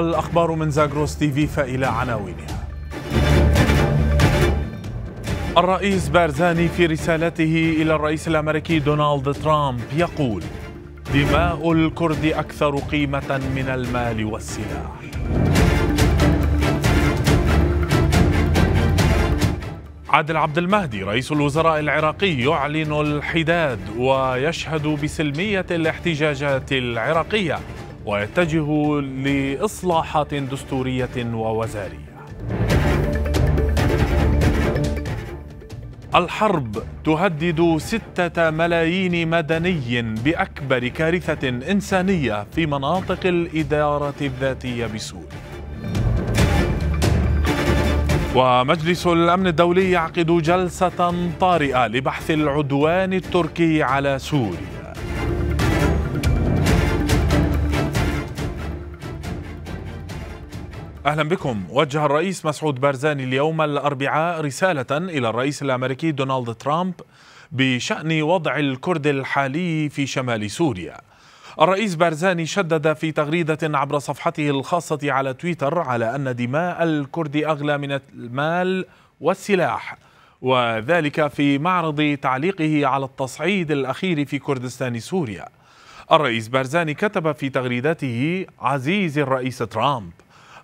الأخبار من زاغروس تيفي فإلى عناوينها الرئيس بارزاني في رسالته إلى الرئيس الأمريكي دونالد ترامب يقول دماء الكرد أكثر قيمة من المال والسلاح عادل عبد المهدي رئيس الوزراء العراقي يعلن الحداد ويشهد بسلمية الاحتجاجات العراقية ويتجه لإصلاحات دستورية ووزارية الحرب تهدد ستة ملايين مدني بأكبر كارثة إنسانية في مناطق الإدارة الذاتية بسوريا ومجلس الأمن الدولي يعقد جلسة طارئة لبحث العدوان التركي على سوريا أهلا بكم وجه الرئيس مسعود بارزاني اليوم الأربعاء رسالة إلى الرئيس الأمريكي دونالد ترامب بشأن وضع الكرد الحالي في شمال سوريا الرئيس بارزاني شدد في تغريدة عبر صفحته الخاصة على تويتر على أن دماء الكرد أغلى من المال والسلاح وذلك في معرض تعليقه على التصعيد الأخير في كردستان سوريا الرئيس بارزاني كتب في تغريدته عزيزي الرئيس ترامب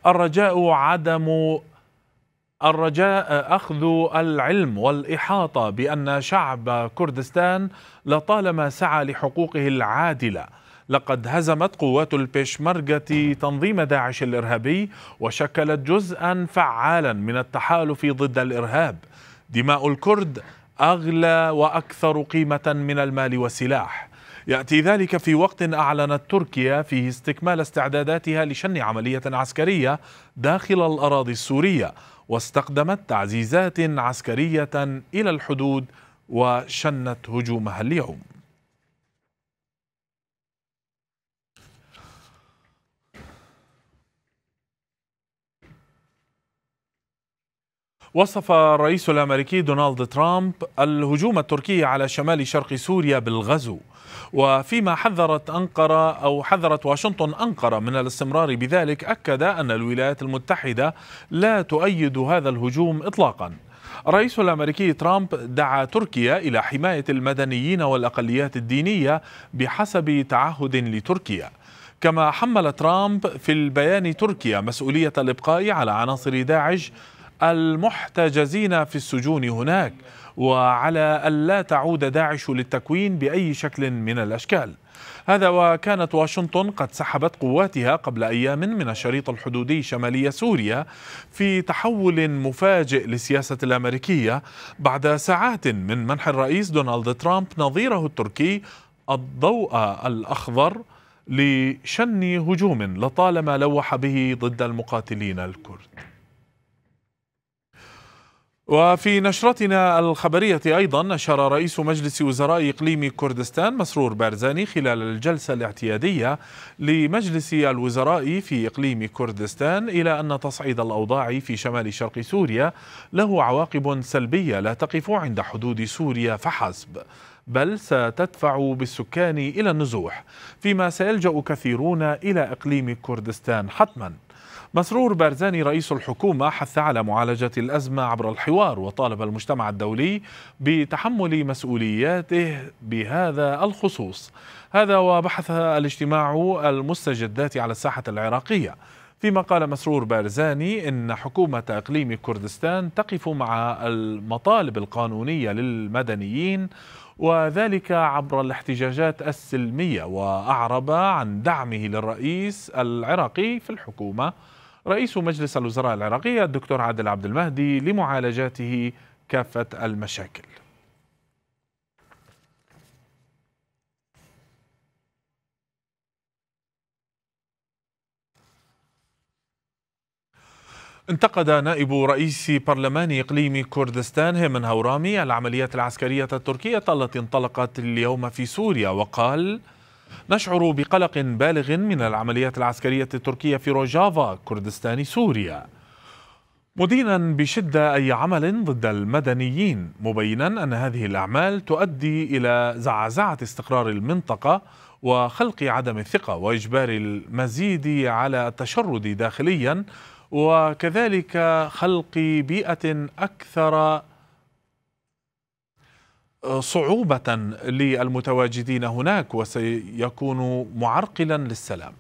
الرجاء عدم الرجاء أخذ العلم والإحاطة بأن شعب كردستان لطالما سعى لحقوقه العادلة لقد هزمت قوات البيشمركة تنظيم داعش الإرهابي وشكلت جزءا فعالا من التحالف ضد الإرهاب دماء الكرد أغلى وأكثر قيمة من المال والسلاح يأتي ذلك في وقت أعلنت تركيا فيه استكمال استعداداتها لشن عملية عسكرية داخل الأراضي السورية واستقدمت تعزيزات عسكرية إلى الحدود وشنت هجومها اليوم وصف الرئيس الامريكي دونالد ترامب الهجوم التركي على شمال شرق سوريا بالغزو وفيما حذرت انقره او حذرت واشنطن انقره من الاستمرار بذلك اكد ان الولايات المتحده لا تؤيد هذا الهجوم اطلاقا الرئيس الامريكي ترامب دعا تركيا الى حمايه المدنيين والاقليات الدينيه بحسب تعهد لتركيا كما حمل ترامب في البيان تركيا مسؤوليه الابقاء على عناصر داعش المحتجزين في السجون هناك وعلى ألا تعود داعش للتكوين بأي شكل من الأشكال هذا وكانت واشنطن قد سحبت قواتها قبل أيام من الشريط الحدودي شمالي سوريا في تحول مفاجئ للسياسة الأمريكية بعد ساعات من منح الرئيس دونالد ترامب نظيره التركي الضوء الأخضر لشن هجوم لطالما لوح به ضد المقاتلين الكرد وفي نشرتنا الخبرية أيضا أشار رئيس مجلس وزراء إقليم كردستان مسرور بارزاني خلال الجلسة الاعتيادية لمجلس الوزراء في إقليم كردستان إلى أن تصعيد الأوضاع في شمال شرق سوريا له عواقب سلبية لا تقف عند حدود سوريا فحسب بل ستدفع بالسكان إلى النزوح فيما سيلجأ كثيرون إلى إقليم كردستان حتماً مسرور بارزاني رئيس الحكومة حث على معالجة الأزمة عبر الحوار وطالب المجتمع الدولي بتحمل مسؤولياته بهذا الخصوص هذا وبحث الاجتماع المستجدات على الساحة العراقية فيما قال مسرور بارزاني إن حكومة إقليم كردستان تقف مع المطالب القانونية للمدنيين وذلك عبر الاحتجاجات السلمية وأعرب عن دعمه للرئيس العراقي في الحكومة رئيس مجلس الوزراء العراقي الدكتور عادل عبد المهدي لمعالجاته كافة المشاكل انتقد نائب رئيس برلمان إقليم كردستان هيمن هورامي العمليات العسكرية التركية التي انطلقت اليوم في سوريا وقال نشعر بقلق بالغ من العمليات العسكرية التركية في روجافا كردستان سوريا مدينا بشدة أي عمل ضد المدنيين مبينا أن هذه الأعمال تؤدي إلى زعزعة استقرار المنطقة وخلق عدم الثقة وإجبار المزيد على التشرد داخليا وكذلك خلق بيئة أكثر صعوبة للمتواجدين هناك وسيكون معرقلا للسلام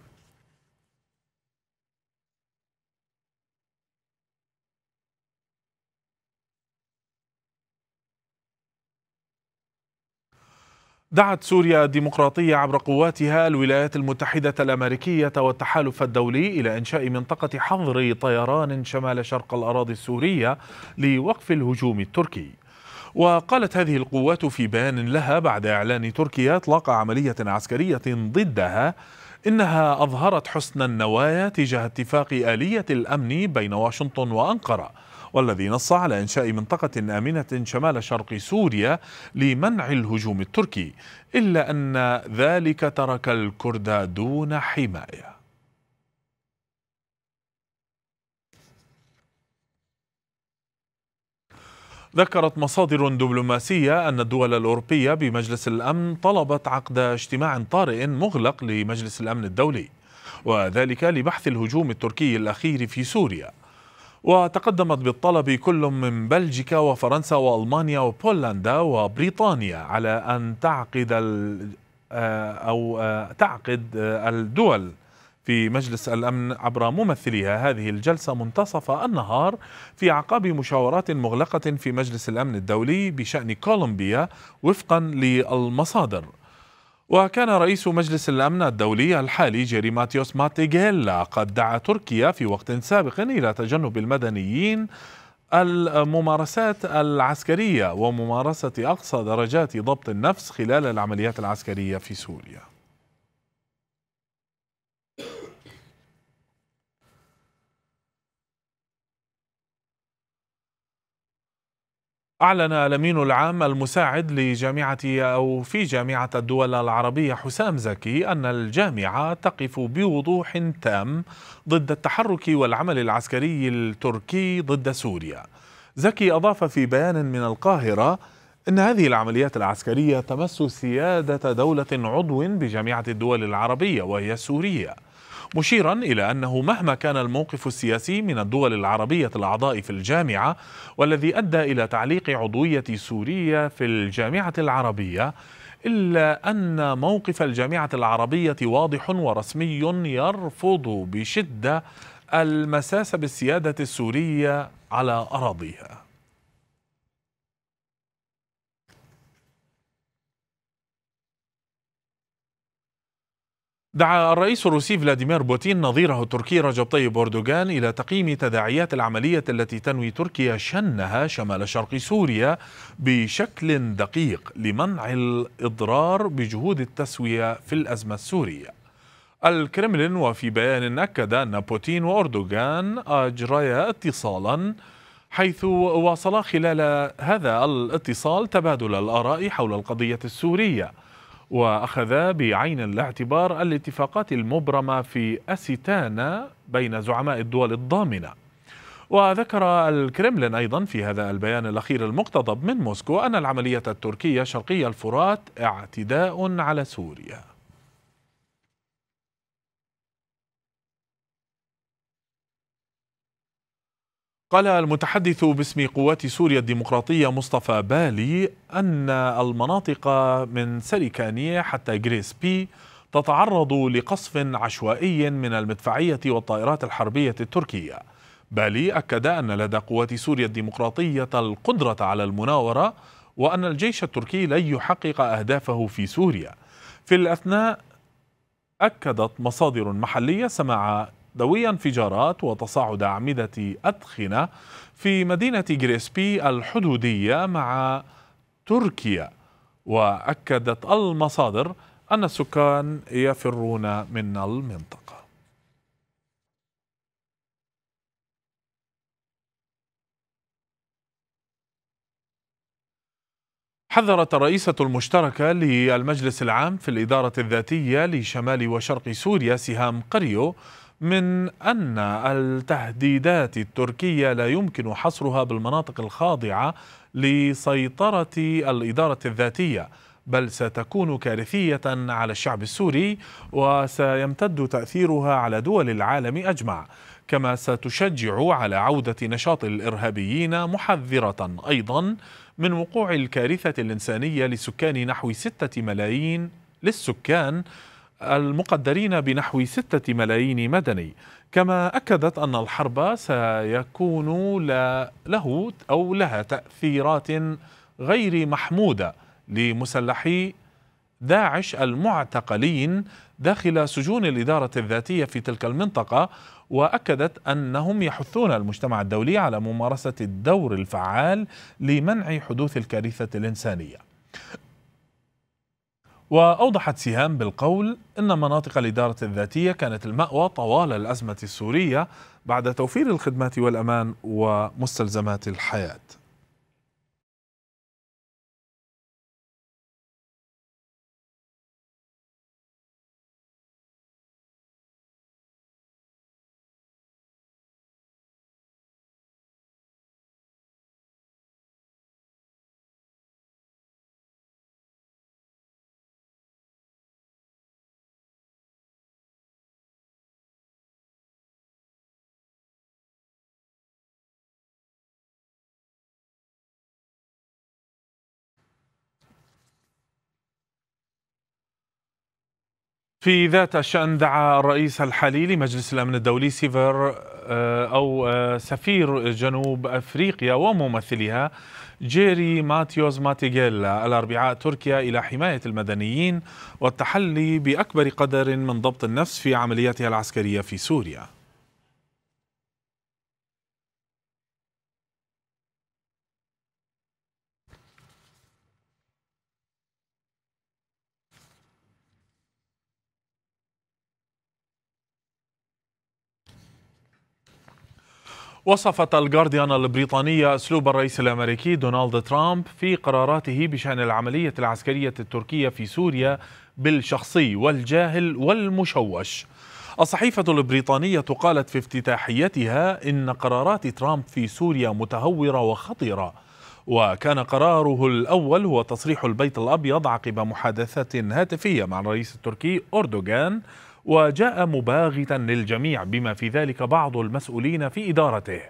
دعت سوريا الديمقراطية عبر قواتها الولايات المتحدة الأمريكية والتحالف الدولي إلى إنشاء منطقة حظر طيران شمال شرق الأراضي السورية لوقف الهجوم التركي وقالت هذه القوات في بيان لها بعد إعلان تركيا إطلاق عملية عسكرية ضدها إنها أظهرت حسن النوايا تجاه اتفاق آلية الأمن بين واشنطن وأنقرة والذي نص على إنشاء منطقة آمنة شمال شرق سوريا لمنع الهجوم التركي إلا أن ذلك ترك الكرد دون حماية ذكرت مصادر دبلوماسية أن الدول الأوروبية بمجلس الأمن طلبت عقد اجتماع طارئ مغلق لمجلس الأمن الدولي وذلك لبحث الهجوم التركي الأخير في سوريا وتقدمت بالطلب كل من بلجيكا وفرنسا وألمانيا وبولندا وبريطانيا على أن تعقد آه، أو آه، تعقد آه، الدول في مجلس الأمن عبر ممثليها هذه الجلسة منتصف النهار في عقاب مشاورات مغلقة في مجلس الأمن الدولي بشأن كولومبيا وفقا للمصادر وكان رئيس مجلس الأمن الدولي الحالي جيري ماتيوس ماتيجيلا قد دعا تركيا في وقت سابق إلى تجنب المدنيين الممارسات العسكرية وممارسة أقصى درجات ضبط النفس خلال العمليات العسكرية في سوريا أعلن الأمين العام المساعد لجامعة أو في جامعة الدول العربية حسام زكي أن الجامعة تقف بوضوح تام ضد التحرك والعمل العسكري التركي ضد سوريا. زكي أضاف في بيان من القاهرة أن هذه العمليات العسكرية تمس سيادة دولة عضو بجامعة الدول العربية وهي سوريا. مشيرا إلى أنه مهما كان الموقف السياسي من الدول العربية الأعضاء في الجامعة والذي أدى إلى تعليق عضوية سوريا في الجامعة العربية إلا أن موقف الجامعة العربية واضح ورسمي يرفض بشدة المساس بالسيادة السورية على أراضيها دعا الرئيس الروسي فلاديمير بوتين نظيره التركي رجب طيب أردوغان إلى تقييم تداعيات العملية التي تنوي تركيا شنها شمال شرق سوريا بشكل دقيق لمنع الإضرار بجهود التسوية في الأزمة السورية الكرملين وفي بيان أكد أن بوتين وأردوغان أجريا اتصالا حيث واصلا خلال هذا الاتصال تبادل الآراء حول القضية السورية وأخذ بعين الاعتبار الاتفاقات المبرمة في أسيتانا بين زعماء الدول الضامنة وذكر الكرملين أيضا في هذا البيان الأخير المقتضب من موسكو أن العملية التركية شرقي الفرات اعتداء على سوريا قال المتحدث باسم قوات سوريا الديمقراطية مصطفى بالي أن المناطق من سريكانية حتى جريس بي تتعرض لقصف عشوائي من المدفعية والطائرات الحربية التركية بالي أكد أن لدى قوات سوريا الديمقراطية القدرة على المناورة وأن الجيش التركي لن يحقق أهدافه في سوريا في الأثناء أكدت مصادر محلية سماع ذوي انفجارات وتصاعد أعمدة أدخنة في مدينة غريسبي الحدودية مع تركيا وأكدت المصادر أن السكان يفرون من المنطقة حذرت الرئيسة المشتركة للمجلس العام في الإدارة الذاتية لشمال وشرق سوريا سهام قريو من أن التهديدات التركية لا يمكن حصرها بالمناطق الخاضعة لسيطرة الإدارة الذاتية بل ستكون كارثية على الشعب السوري وسيمتد تأثيرها على دول العالم أجمع كما ستشجع على عودة نشاط الإرهابيين محذرة أيضا من وقوع الكارثة الإنسانية لسكان نحو ستة ملايين للسكان المقدرين بنحو ستة ملايين مدني كما أكدت أن الحرب سيكون له أو لها تأثيرات غير محمودة لمسلحي داعش المعتقلين داخل سجون الإدارة الذاتية في تلك المنطقة وأكدت أنهم يحثون المجتمع الدولي على ممارسة الدور الفعال لمنع حدوث الكارثة الإنسانية وأوضحت سهام بالقول أن مناطق الإدارة الذاتية كانت المأوى طوال الأزمة السورية بعد توفير الخدمات والأمان ومستلزمات الحياة في ذات الشأن دعا الرئيس الحالي لمجلس الأمن الدولي سيفر آه، أو آه، سفير جنوب أفريقيا وممثلها جيري ماتيوز ماتيغيلا الأربعاء تركيا إلى حماية المدنيين والتحلي بأكبر قدر من ضبط النفس في عملياتها العسكرية في سوريا وصفت الجارديان البريطانية أسلوب الرئيس الأمريكي دونالد ترامب في قراراته بشأن العملية العسكرية التركية في سوريا بالشخصي والجاهل والمشوش الصحيفة البريطانية قالت في افتتاحيتها إن قرارات ترامب في سوريا متهورة وخطيرة وكان قراره الأول هو تصريح البيت الأبيض عقب محادثة هاتفية مع الرئيس التركي أردوغان وجاء مباغتا للجميع بما في ذلك بعض المسؤولين في إدارته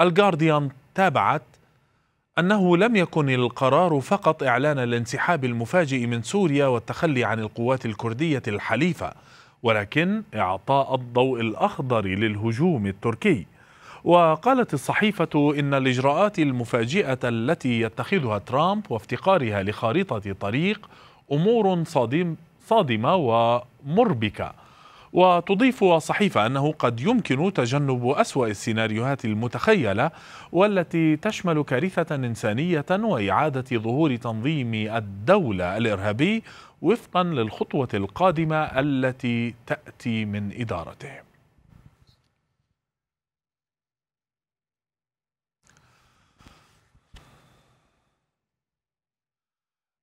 الجارديان تابعت أنه لم يكن القرار فقط إعلان الانسحاب المفاجئ من سوريا والتخلي عن القوات الكردية الحليفة ولكن إعطاء الضوء الأخضر للهجوم التركي وقالت الصحيفة إن الإجراءات المفاجئة التي يتخذها ترامب وافتقارها لخارطة طريق أمور صادم صادمة ومربكة وتضيف الصحيفة أنه قد يمكن تجنب أسوأ السيناريوهات المتخيلة والتي تشمل كارثة إنسانية وإعادة ظهور تنظيم الدولة الإرهابي وفقا للخطوة القادمة التي تأتي من إدارته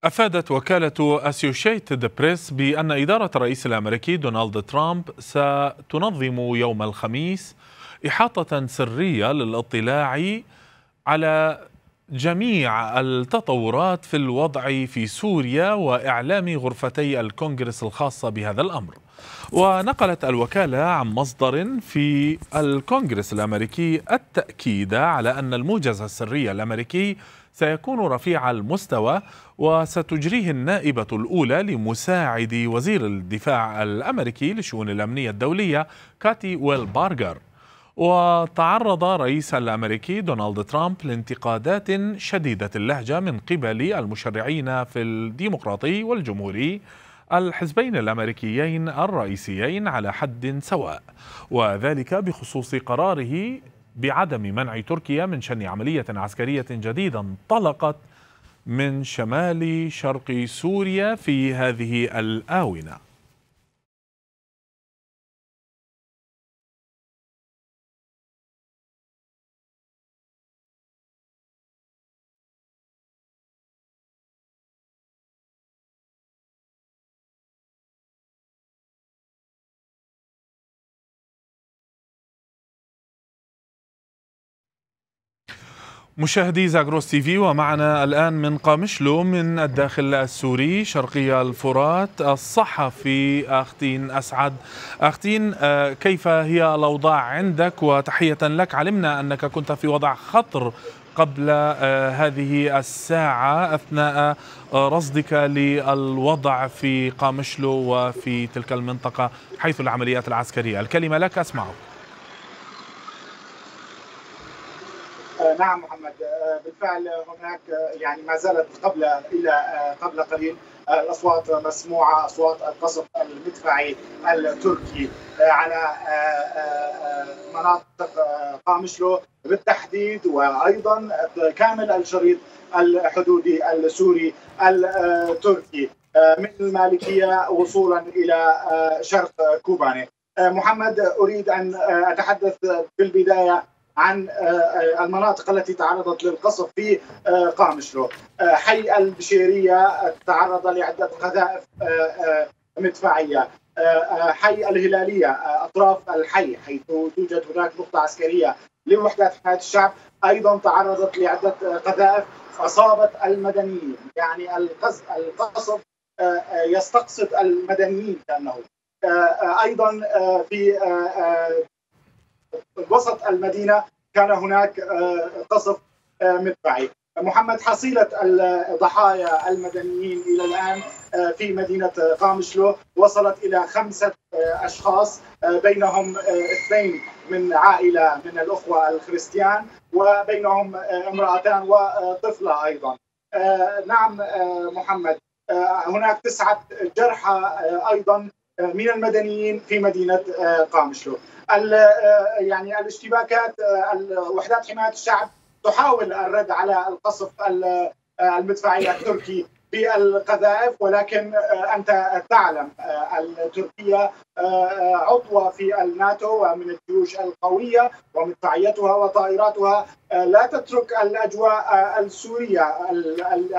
أفادت وكالة أسيوشيتد بريس بأن إدارة الرئيس الأمريكي دونالد ترامب ستنظم يوم الخميس إحاطة سرية للاطلاع على جميع التطورات في الوضع في سوريا وإعلام غرفتي الكونغرس الخاصة بهذا الأمر ونقلت الوكالة عن مصدر في الكونغرس الأمريكي التأكيد على أن الموجز السري الأمريكي سيكون رفيع المستوى وستجريه النائبة الأولى لمساعد وزير الدفاع الأمريكي لشؤون الأمنية الدولية كاتي ويل بارجر وتعرض رئيس الأمريكي دونالد ترامب لانتقادات شديدة اللهجة من قبل المشرعين في الديمقراطي والجمهوري الحزبين الامريكيين الرئيسيين على حد سواء وذلك بخصوص قراره بعدم منع تركيا من شن عمليه عسكريه جديده انطلقت من شمال شرق سوريا في هذه الآونة مشاهدي زاغروس تي في ومعنا الآن من قامشلو من الداخل السوري شرقي الفرات الصحفي أختين أسعد أختين آه، كيف هي الأوضاع عندك وتحية لك علمنا أنك كنت في وضع خطر قبل آه، هذه الساعة أثناء آه، رصدك للوضع في قامشلو وفي تلك المنطقة حيث العمليات العسكرية الكلمة لك أسمعك نعم محمد آه، بالفعل هناك آه، يعني ما زالت قبل الى آه، قبل قليل الاصوات مسموعه اصوات القصف المدفعي التركي على مناطق قامشلو بالتحديد وايضا كامل الشريط الحدودي السوري التركي من المالكيه وصولا الى شرق كوباني محمد اريد ان اتحدث في البدايه عن آه، آه، المناطق التي تعرضت للقصف في آه، قامشلو حي البشيرية تعرض لعدة قذائف مدفعية حي الهلالية أطراف الحي حيث توجد هناك نقطة عسكرية لوحدات حماية الشعب أيضا تعرضت لعدة قذائف أصابت المدنيين يعني القصف يستقصد المدنيين كأنه ايضا في وسط المدينه كان هناك آه، قصف آه، مدفعي. محمد حصيلة الضحايا المدنيين إلى الآن آه، في مدينة قامشلو وصلت إلى خمسة أشخاص بينهم اثنين من عائلة من الأخوة الخريستيان وبينهم امرأتان وطفلة أيضا نعم محمد هناك تسعة جرحى أيضا من المدنيين في مدينة قامشلو آه، يعني الاشتباكات آه، وحدات حمايه الشعب تحاول الرد على القصف آه، المدفعي التركي بالقذائف ولكن انت تعلم تركيا عضوة في الناتو ومن الجيوش القويه ومدفعيتها وطائراتها لا تترك الاجواء السوريه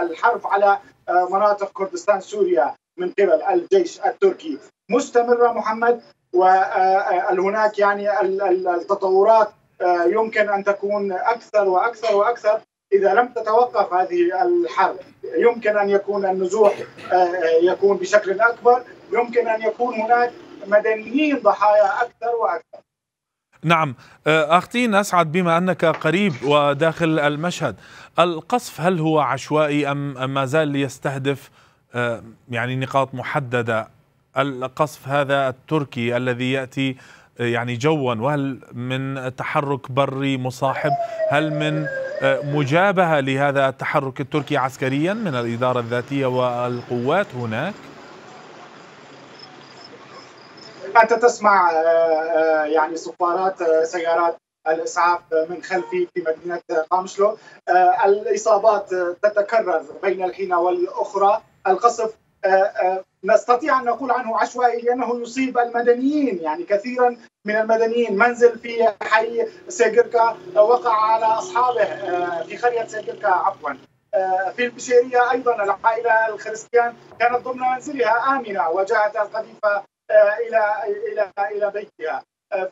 الحرب على مناطق كردستان سوريا من قبل الجيش التركي مستمره محمد وهناك يعني التطورات آه، يمكن ان تكون اكثر واكثر واكثر اذا لم تتوقف هذه الحرب يمكن ان يكون النزوح آه، آه، يكون بشكل اكبر يمكن ان يكون هناك مدنيين ضحايا اكثر واكثر نعم أختي أسعد بما أنك قريب وداخل المشهد القصف هل هو عشوائي أم ما زال يستهدف يعني نقاط محددة القصف هذا التركي الذي يأتي آه، يعني جوا وهل من تحرك بري مصاحب هل من آه، مجابهة لهذا التحرك التركي عسكريا من الإدارة الذاتية والقوات هناك أنت تسمع آه، يعني صفارات سيارات الاسعاف من خلفي في مدينه قامشلو الاصابات تتكرر بين الحين والاخرى القصف آه، آه، نستطيع ان نقول عنه عشوائي لانه يصيب المدنيين يعني كثيرا من المدنيين منزل في حي سيجركا آه، وقع على اصحابه في قريه سيجركا عفوا في البشيريه ايضا العائله الخريستيان كانت ضمن منزلها امنه وجاءت القذيفه الى الى الى بيتها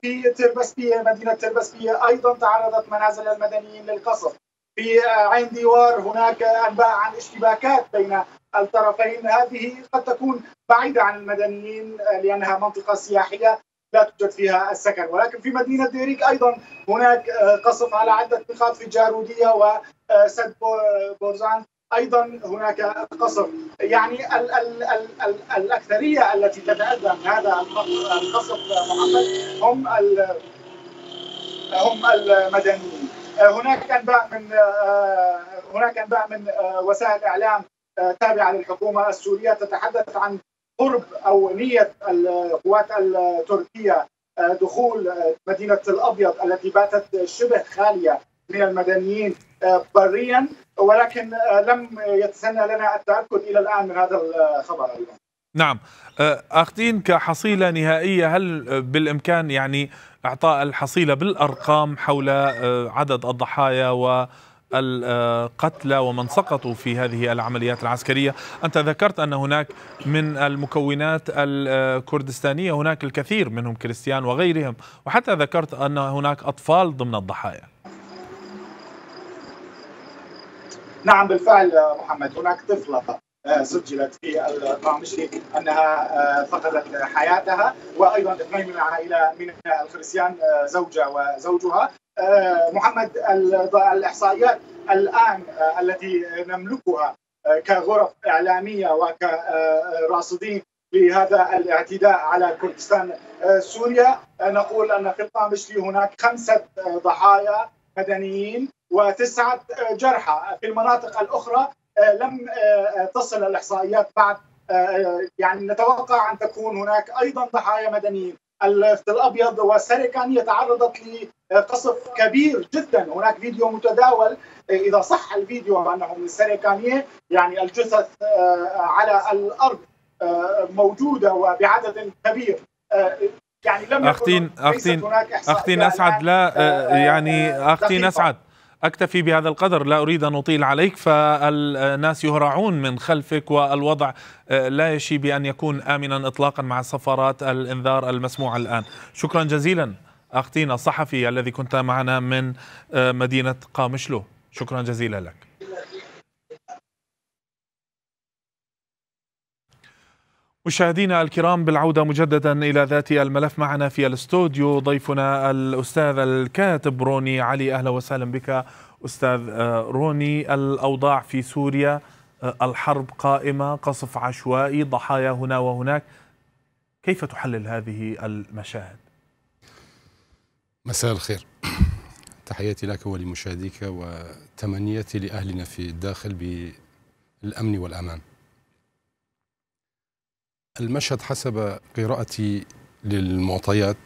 في تربسبيه مدينه تربسبيه ايضا تعرضت منازل المدنيين للقصف في عين ديوار هناك انباء عن اشتباكات بين الطرفين هذه قد تكون بعيده عن المدنيين لانها منطقه سياحيه لا توجد فيها السكن ولكن في مدينة ديريك أيضا هناك قصف على عدة نقاط في الجارودية وسد بورزان أيضا هناك قصف يعني ال ال ال ال الأكثرية التي تتأذى من هذا القصف محمد هم هم المدنيين آه، هناك انباء من آه، آه، هناك انباء من وسائل اعلام تابعه للحكومه السوريه تتحدث عن قرب او نيه القوات التركيه دخول مدينه الابيض التي باتت شبه خاليه من المدنيين بريا ولكن لم يتسنى لنا التاكد الى الان من هذا الخبر نعم اخذين كحصيله نهائيه هل بالامكان يعني اعطاء الحصيله بالارقام حول آه، عدد الضحايا و القتلى ومن سقطوا في هذه العمليات العسكرية أنت ذكرت أن هناك من المكونات الكردستانية هناك الكثير منهم كريستيان وغيرهم وحتى ذكرت أن هناك أطفال ضمن الضحايا نعم بالفعل محمد هناك طفلة سجلت آه، في الطعمشي انها آه، فقدت حياتها وايضا اثنين من عائله من الخرسيان آه، زوجه وزوجها محمد الاحصائيات الان التي نملكها كغرف اعلاميه وكراصدين لهذا الاعتداء على كردستان سوريا نقول ان في الطامشلي هناك خمسه ضحايا مدنيين وتسعه جرحى في المناطق الاخرى آه، لم آه، آه، تصل الاحصائيات بعد يعني نتوقع ان تكون هناك ايضا ضحايا مدنيين الفت الابيض وسرقان تعرضت لقصف كبير جدا هناك فيديو متداول اذا صح الفيديو انه من السرقانيه يعني الجثث على الارض موجوده وبعدد كبير يعني لم اختين اختين اختين اسعد لا يعني اختين اسعد أكتفي بهذا القدر لا أريد أن أطيل عليك فالناس يهرعون من خلفك والوضع آه، لا يشي بأن يكون آمنا إطلاقا مع صفارات الإنذار المسموعة الآن شكرا جزيلا أختينا الصحفي الذي كنت معنا من آه، مدينة قامشلو شكرا جزيلا لك مشاهدينا الكرام بالعودة مجددا إلى ذات الملف معنا في الاستوديو ضيفنا الأستاذ الكاتب روني علي أهلا وسهلا بك أستاذ آه، روني الأوضاع في سوريا آه، الحرب قائمة قصف عشوائي ضحايا هنا وهناك كيف تحلل هذه المشاهد؟ مساء الخير تحياتي لك ولمشاهديك وتمنياتي لأهلنا في الداخل بالأمن والأمان المشهد حسب قراءتي للمعطيات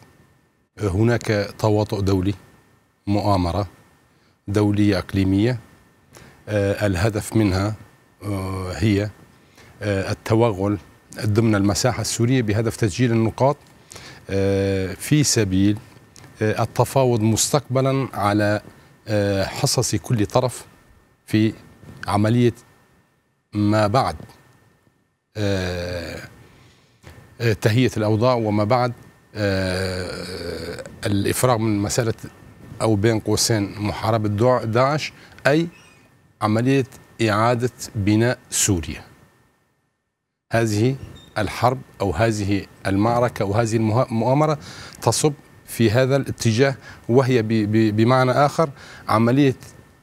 هناك تواطؤ دولي مؤامرة دولية إقليمية آه، الهدف منها آه، هي آه، التوغل ضمن المساحة السورية بهدف تسجيل النقاط في سبيل التفاوض مستقبلا على حصص كل طرف في عملية ما بعد آه، تهيئه الاوضاع وما بعد آه، آه، الافراغ من مساله او بين قوسين محاربه داعش اي عمليه اعاده بناء سوريا. هذه الحرب او هذه المعركه او هذه المؤامره تصب في هذا الاتجاه وهي بمعنى اخر عمليه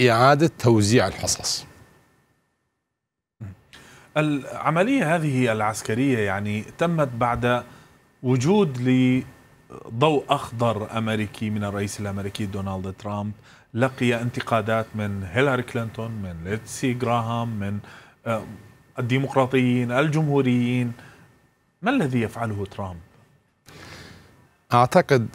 اعاده توزيع الحصص. العملية هذه العسكرية يعني تمت بعد وجود لضوء أخضر أمريكي من الرئيس الأمريكي دونالد ترامب لقي انتقادات من هيلاري كلينتون من ليتسي جراهام من آه، الديمقراطيين الجمهوريين ما الذي يفعله ترامب؟ أعتقد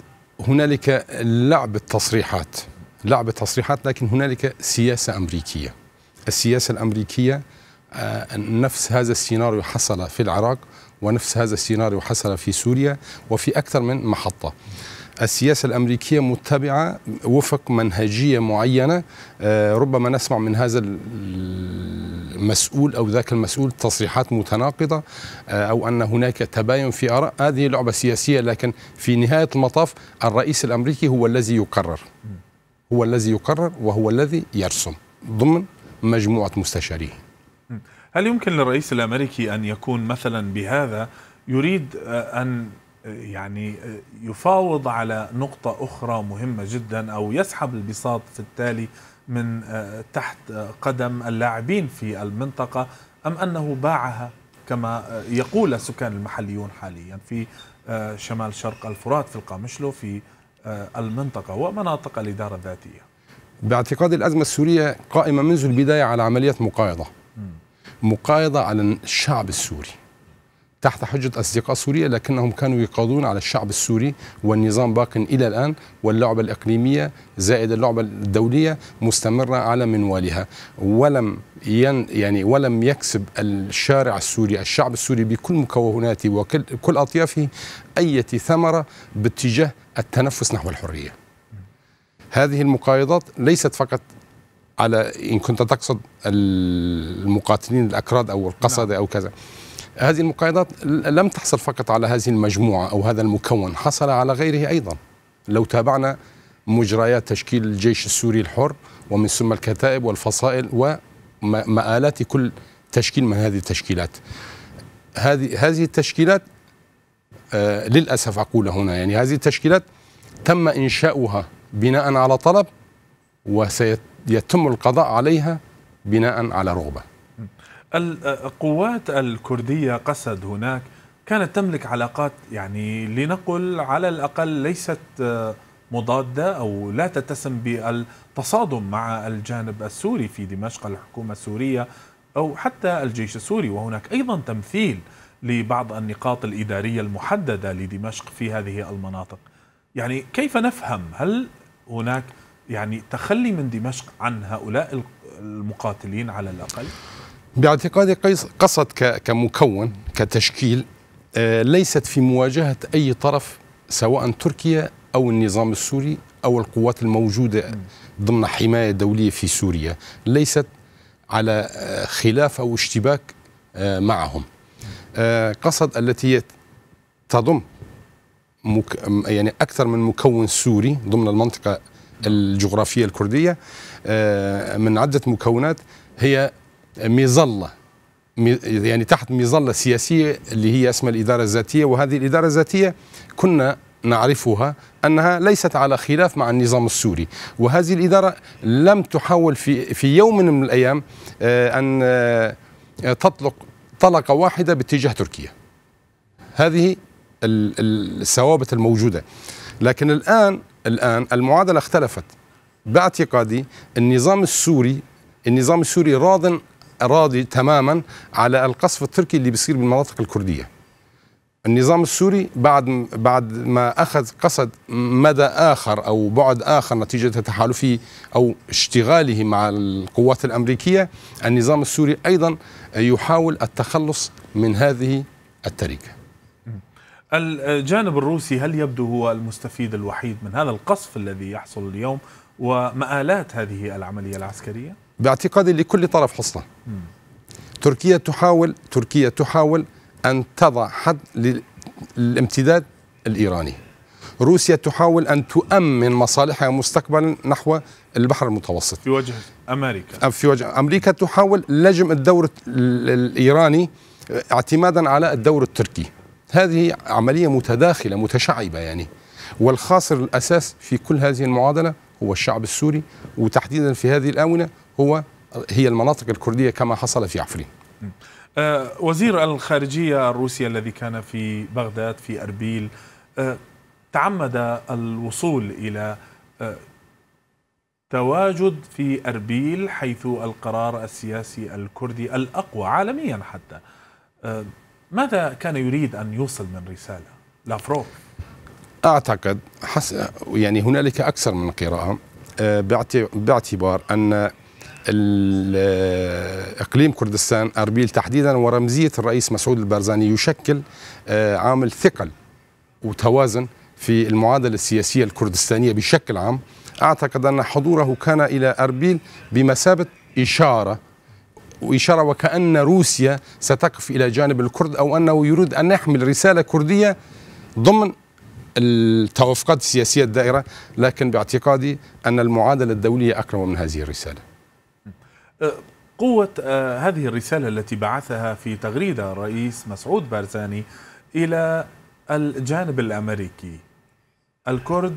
هنالك لعبة تصريحات لعبة تصريحات لكن هنالك سياسة أمريكية السياسة الأمريكية آه، نفس هذا السيناريو حصل في العراق ونفس هذا السيناريو حصل في سوريا وفي أكثر من محطة السياسة الأمريكية متبعة وفق منهجية معينة آه، ربما نسمع من هذا المسؤول أو ذاك المسؤول تصريحات متناقضة آه، أو أن هناك تباين في آراء هذه لعبة سياسية لكن في نهاية المطاف الرئيس الأمريكي هو الذي يقرر هو الذي يقرر وهو الذي يرسم ضمن مجموعة مستشاريه هل يمكن للرئيس الامريكي ان يكون مثلا بهذا يريد آه، ان آه، يعني آه، يفاوض على نقطة أخرى مهمة جدا أو يسحب البساط في التالي من تحت قدم اللاعبين في المنطقة أم أنه باعها كما يقول السكان المحليون حاليا في شمال شرق الفرات في القامشلو في المنطقة ومناطق الإدارة الذاتية باعتقادي الأزمة السورية قائمة منذ البداية على عملية مقايضة مقايضة على الشعب السوري تحت حجة أصدقاء سوريا لكنهم كانوا يقاضون على الشعب السوري والنظام باق إلى الآن واللعبة الإقليمية زائد اللعبة الدولية مستمرة على منوالها ولم ين يعني ولم يكسب الشارع السوري الشعب السوري بكل مكوناته وكل أطيافه أي ثمرة باتجاه التنفس نحو الحرية هذه المقايضات ليست فقط على ان كنت تقصد المقاتلين الاكراد او القصده نعم. او كذا هذه المقايضات لم تحصل فقط على هذه المجموعه او هذا المكون حصل على غيره ايضا لو تابعنا مجريات تشكيل الجيش السوري الحر ومن ثم الكتائب والفصائل ومآلات كل تشكيل من هذه التشكيلات هذه هذه التشكيلات آه، للأسف أقول هنا يعني هذه التشكيلات تم إنشاؤها بناء على طلب وسيت يتم القضاء عليها بناء على رغبه القوات الكرديه قسد هناك كانت تملك علاقات يعني لنقل على الاقل ليست آه، مضاده او لا تتسم بالتصادم مع الجانب السوري في دمشق الحكومه السوريه او حتى الجيش السوري وهناك ايضا تمثيل لبعض النقاط الاداريه المحدده لدمشق في هذه المناطق. يعني كيف نفهم هل هناك يعني تخلي من دمشق عن هؤلاء المقاتلين على الأقل؟ باعتقادي قصد كمكون كتشكيل آه، ليست في مواجهة أي طرف سواء تركيا أو النظام السوري أو القوات الموجودة ضمن حماية دولية في سوريا ليست على آه، خلاف أو اشتباك آه، معهم قصد التي تضم يعني أكثر من مكون سوري ضمن المنطقة الجغرافية الكردية آه، من عدة مكونات هي مظلة يعني تحت مظلة سياسية اللي هي اسمها الإدارة الذاتية وهذه الإدارة الذاتية كنا نعرفها انها ليست على خلاف مع النظام السوري وهذه الاداره لم تحاول في في يوم من الايام آه، ان آه، تطلق طلقه واحده باتجاه تركيا هذه الثوابت الموجوده لكن الان الآن المعادلة اختلفت باعتقادي النظام السوري النظام السوري راض راضي تماما على القصف التركي اللي بيصير بالمناطق الكردية النظام السوري بعد بعد ما اخذ قصد مدى اخر او بعد اخر نتيجه تحالفه او اشتغاله مع القوات الامريكيه، النظام السوري ايضا يحاول التخلص من هذه التركه. الجانب الروسي هل يبدو هو المستفيد الوحيد من هذا القصف الذي يحصل اليوم ومآلات هذه العملية العسكرية؟ باعتقادي لكل طرف حصنة تركيا تحاول تركيا تحاول أن تضع حد للامتداد الإيراني روسيا تحاول أن تؤمن مصالحها مستقبلا نحو البحر المتوسط في وجه أمريكا في وجه أمريكا تحاول لجم الدور الإيراني اعتمادا على الدور التركي هذه عملية متداخلة متشعبة يعني والخاسر الأساس في كل هذه المعادلة هو الشعب السوري وتحديدا في هذه الآونة هو هي المناطق الكردية كما حصل في عفرين أه، وزير الخارجية الروسي الذي كان في بغداد في أربيل أه، تعمد الوصول إلى أه، تواجد في أربيل حيث القرار السياسي الكردي الأقوى عالميا حتى ماذا كان يريد أن يوصل من رسالة لافروف؟ أعتقد حس يعني هنالك أكثر من قراءة آه، باعتبار أن آه، اقليم كردستان اربيل تحديدا ورمزيه الرئيس مسعود البرزاني يشكل آه، عامل ثقل وتوازن في المعادله السياسيه الكردستانيه بشكل عام اعتقد ان حضوره كان الى اربيل بمثابه اشاره وإشارة وكأن روسيا ستقف إلى جانب الكرد أو أنه يريد أن يحمل رسالة كردية ضمن التوافقات السياسية الدائرة لكن باعتقادي أن المعادلة الدولية أقرب من هذه الرسالة أه، قوة أه، هذه الرسالة التي بعثها في تغريدة الرئيس مسعود بارزاني إلى الجانب الأمريكي الكرد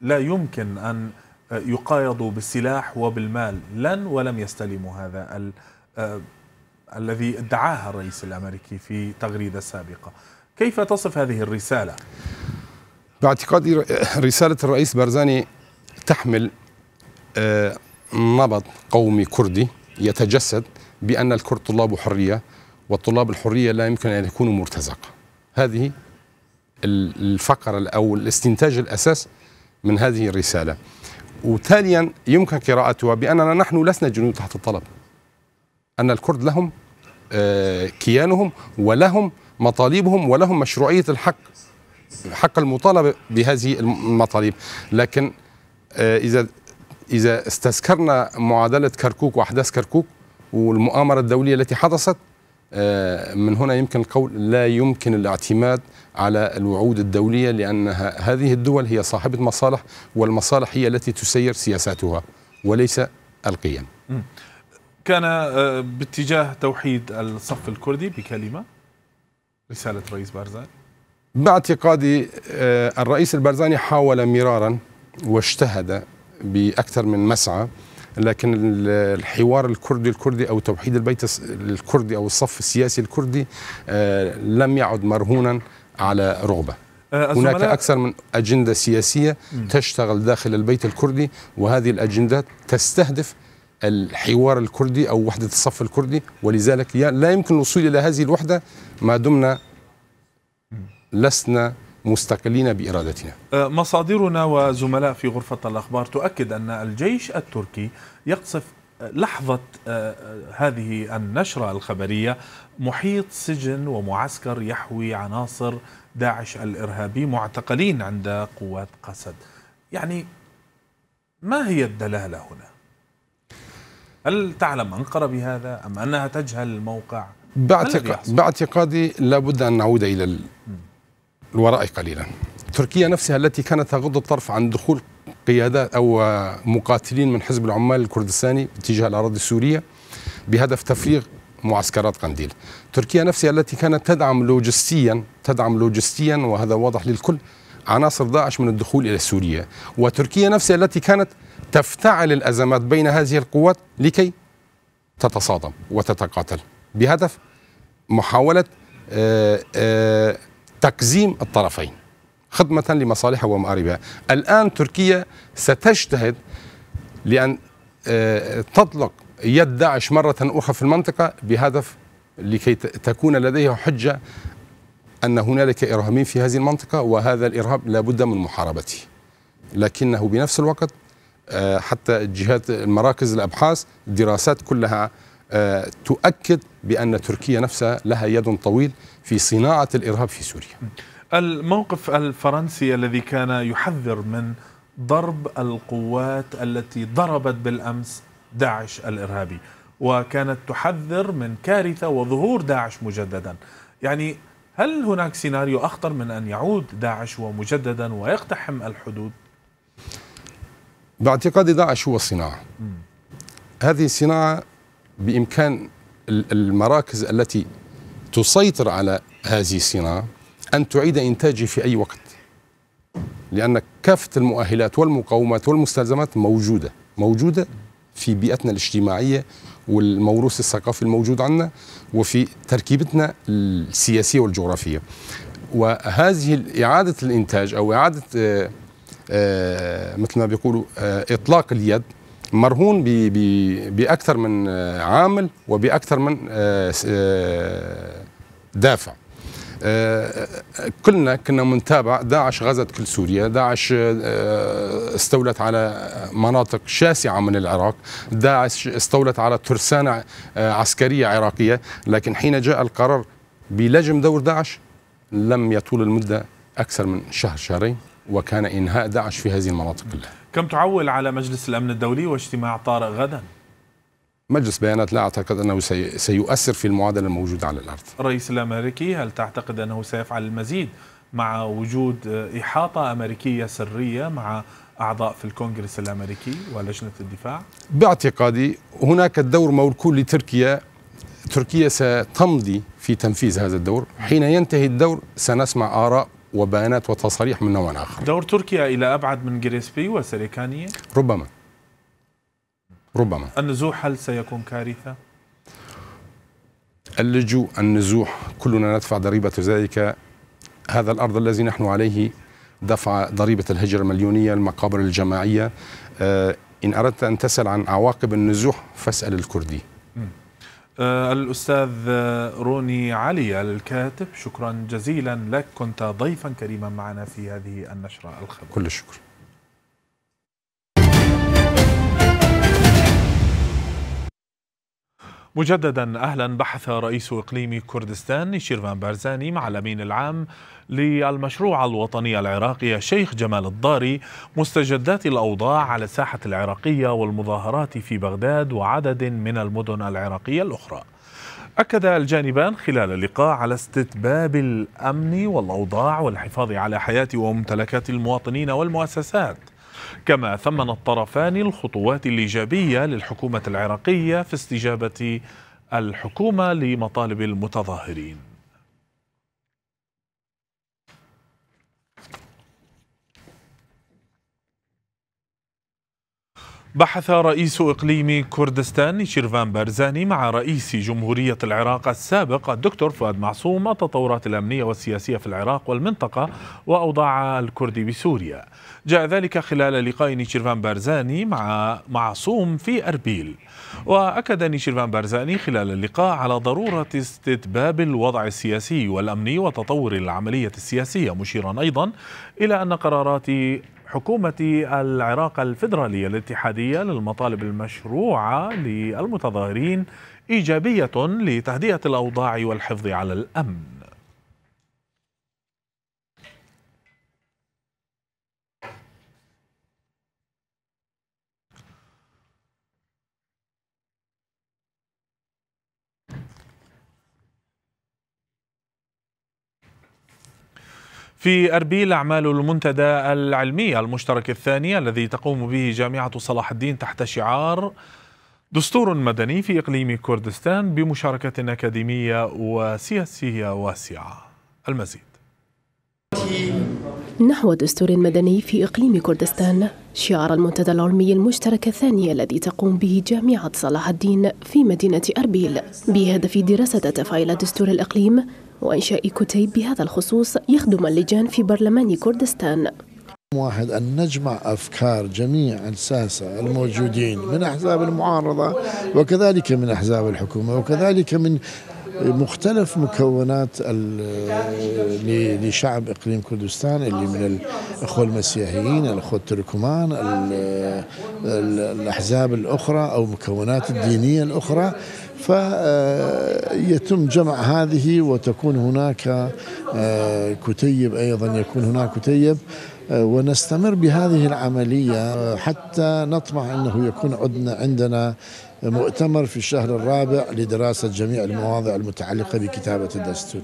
لا يمكن أن أه، يقايضوا بالسلاح وبالمال لن ولم يستلموا هذا آه، الذي ادعاها الرئيس الامريكي في تغريده سابقه. كيف تصف هذه الرساله؟ باعتقادي رساله الرئيس برزاني تحمل آه، نمط قومي كردي يتجسد بان الكرد طلاب حريه والطلاب الحريه لا يمكن ان يكونوا مرتزقه. هذه الفقره او الاستنتاج الاساس من هذه الرساله. وتاليا يمكن قراءتها باننا نحن لسنا جنود تحت الطلب. أن الكرد لهم آه، كيانهم ولهم مطالبهم ولهم مشروعية الحق حق المطالبة بهذه المطالب لكن آه، إذا إذا استذكرنا معادلة كركوك وأحداث كركوك والمؤامرة الدولية التي حدثت آه، من هنا يمكن القول لا يمكن الاعتماد على الوعود الدولية لأن هذه الدول هي صاحبة مصالح والمصالح هي التي تسير سياساتها وليس القيم كان آه، باتجاه توحيد الصف الكردي بكلمة رسالة رئيس بارزان باعتقادي آه، الرئيس البرزاني حاول مرارا واجتهد بأكثر من مسعى لكن الحوار الكردي الكردي او توحيد البيت الكردي او الصف السياسي الكردي آه، لم يعد مرهونا على رغبه هناك اكثر من اجنده سياسيه تشتغل داخل البيت الكردي وهذه الاجندات تستهدف الحوار الكردي أو وحدة الصف الكردي ولذلك لا يمكن الوصول إلى هذه الوحدة ما دمنا لسنا مستقلين بإرادتنا أه، مصادرنا وزملاء في غرفة الأخبار تؤكد أن الجيش التركي يقصف لحظة أه، أه، هذه النشرة الخبرية محيط سجن ومعسكر يحوي عناصر داعش الإرهابي معتقلين عند قوات قسد يعني ما هي الدلالة هنا؟ هل تعلم أنقرة بهذا أم أنها تجهل الموقع باعتقاد باعتقادي لابد أن نعود إلى الوراء قليلا تركيا نفسها التي كانت تغض الطرف عن دخول قيادات أو مقاتلين من حزب العمال الكردستاني اتجاه الأراضي السورية بهدف تفريغ معسكرات قنديل تركيا نفسها التي كانت تدعم لوجستيا تدعم لوجستيا وهذا واضح للكل عناصر داعش من الدخول إلى سوريا وتركيا نفسها التي كانت تفتعل الازمات بين هذه القوات لكي تتصادم وتتقاتل بهدف محاوله آه، آه، تقزيم الطرفين خدمه لمصالحها ومآربها الان تركيا ستجتهد لان آه، تطلق يد داعش مره اخرى في المنطقه بهدف لكي تكون لديها حجه ان هنالك ارهابيين في هذه المنطقه وهذا الارهاب لابد من محاربته لكنه بنفس الوقت آه، حتى الجهات المراكز الابحاث الدراسات كلها آه، تؤكد بان تركيا نفسها لها يد طويل في صناعه الارهاب في سوريا. الموقف الفرنسي الذي كان يحذر من ضرب القوات التي ضربت بالامس داعش الارهابي وكانت تحذر من كارثه وظهور داعش مجددا. يعني هل هناك سيناريو اخطر من ان يعود داعش ومجددا ويقتحم الحدود؟ باعتقادي داعش هو صناعة هذه الصناعة بإمكان المراكز التي تسيطر على هذه الصناعة أن تعيد إنتاجه في أي وقت لأن كافة المؤهلات والمقومات والمستلزمات موجودة موجودة في بيئتنا الاجتماعية والموروث الثقافي الموجود عندنا وفي تركيبتنا السياسية والجغرافية وهذه إعادة الإنتاج أو إعادة آه، آه، مثل ما بيقولوا آه، اطلاق اليد مرهون باكثر من آه، عامل وباكثر من دافع كلنا كنا منتابع داعش غزت كل سوريا داعش استولت على مناطق شاسعة من العراق داعش استولت على ترسانة عسكرية عراقية لكن حين جاء القرار بلجم دور داعش لم يطول المدة أكثر من شهر شهرين وكان إنهاء داعش في هذه المناطق كلها كم تعول على مجلس الأمن الدولي واجتماع طارئ غدا؟ مجلس بيانات لا أعتقد أنه سيؤثر في المعادلة الموجودة على الأرض الرئيس الأمريكي هل تعتقد أنه سيفعل المزيد مع وجود إحاطة أمريكية سرية مع أعضاء في الكونغرس الأمريكي ولجنة الدفاع؟ باعتقادي هناك الدور موكول لتركيا تركيا ستمضي في تنفيذ هذا الدور حين ينتهي الدور سنسمع آراء وبيانات وتصاريح من نوع آخر دور تركيا إلى أبعد من جريسبي وسريكانية؟ ربما ربما النزوح هل سيكون كارثة؟ اللجوء النزوح كلنا ندفع ضريبة ذلك هذا الأرض الذي نحن عليه دفع ضريبة الهجرة المليونية المقابر الجماعية آه، إن أردت أن تسأل عن عواقب النزوح فاسأل الكردي م. آه، الأستاذ آه، روني علي الكاتب شكرا جزيلا لك كنت ضيفا كريما معنا في هذه النشرة الخبر كل الشكر مجددا اهلا بحث رئيس اقليم كردستان شيرفان بارزاني مع الامين العام للمشروع الوطني العراقي الشيخ جمال الضاري مستجدات الاوضاع على الساحه العراقيه والمظاهرات في بغداد وعدد من المدن العراقيه الاخرى. اكد الجانبان خلال اللقاء على استتباب الامن والاوضاع والحفاظ على حياه وممتلكات المواطنين والمؤسسات. كما ثمن الطرفان الخطوات الإيجابية للحكومة العراقية في استجابة الحكومة لمطالب المتظاهرين بحث رئيس إقليم كردستان شيرفان بارزاني مع رئيس جمهورية العراق السابق الدكتور فؤاد معصوم التطورات الأمنية والسياسية في العراق والمنطقة وأوضاع الكردي بسوريا جاء ذلك خلال لقاء نيشيرفان بارزاني مع معصوم في أربيل وأكد نيشيرفان بارزاني خلال اللقاء على ضرورة استتباب الوضع السياسي والأمني وتطور العملية السياسية مشيرا أيضا إلى أن قرارات حكومة العراق الفيدرالية الاتحادية للمطالب المشروعة للمتظاهرين إيجابية لتهدئة الأوضاع والحفظ على الأمن في أربيل أعمال المنتدى العلمي المشترك الثاني الذي تقوم به جامعة صلاح الدين تحت شعار دستور مدني في إقليم كردستان بمشاركة أكاديمية وسياسية واسعة المزيد نحو دستور مدني في إقليم كردستان شعار المنتدى العلمي المشترك الثاني الذي تقوم به جامعة صلاح الدين في مدينة أربيل بهدف دراسة تفعيل دستور الإقليم وإنشاء كتيب بهذا الخصوص يخدم اللجان في برلمان كردستان واحد أن نجمع أفكار جميع الساسة الموجودين من أحزاب المعارضة وكذلك من أحزاب الحكومة وكذلك من مختلف مكونات لشعب اقليم كردستان اللي من الاخوه المسيحيين، الاخوه التركمان، الاحزاب الاخرى او مكونات الدينيه الاخرى فيتم جمع هذه وتكون هناك آه، كتيب أيضا يكون هناك كتيب آه، ونستمر بهذه العملية حتى نطمح أنه يكون عندنا عندنا مؤتمر في الشهر الرابع لدراسة جميع المواضيع المتعلقة بكتابة الدستور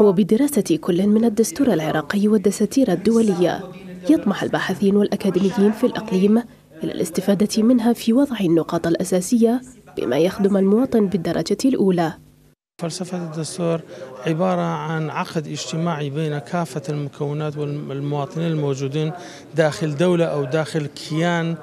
وبدراسة كل من الدستور العراقي والدساتير الدولية يطمح الباحثين والأكاديميين في الأقليم إلى الاستفادة منها في وضع النقاط الأساسية بما يخدم المواطن بالدرجة الأولى فلسفة الدستور عبارة عن عقد اجتماعي بين كافة المكونات والمواطنين الموجودين داخل دولة أو داخل كيان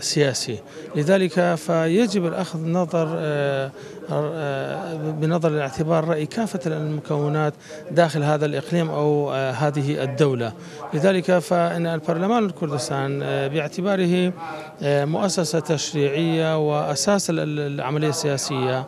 سياسي لذلك فيجب الأخذ نظر آه، آه، بنظر الاعتبار رأي كافة المكونات داخل هذا الإقليم أو آه، هذه الدولة لذلك فإن البرلمان الكردستان باعتباره مؤسسة تشريعية وأساس العملية السياسية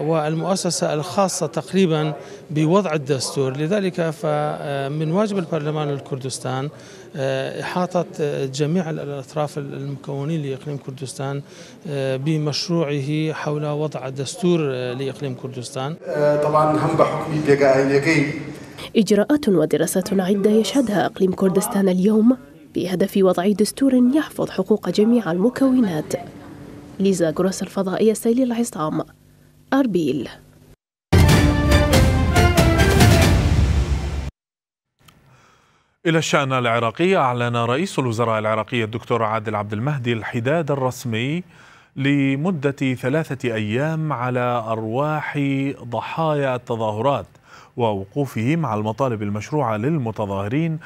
والمؤسسة الخاصة تقريبا بوضع الدستور لذلك فمن واجب البرلمان الكردستان آه، إحاطة آه، جميع الأطراف المكونين لإقليم كردستان آه، بمشروعه حول وضع دستور لإقليم كردستان طبعا هم بحكمي إجراءات ودراسات عدة يشهدها إقليم كردستان اليوم بهدف وضع دستور يحفظ حقوق جميع المكونات ليزا جروس الفضائية سيلي العصام أربيل إلى الشأن العراقي أعلن رئيس الوزراء العراقي الدكتور عادل عبد المهدي الحداد الرسمي لمدة ثلاثة أيام على أرواح ضحايا التظاهرات ووقوفه مع المطالب المشروعة للمتظاهرين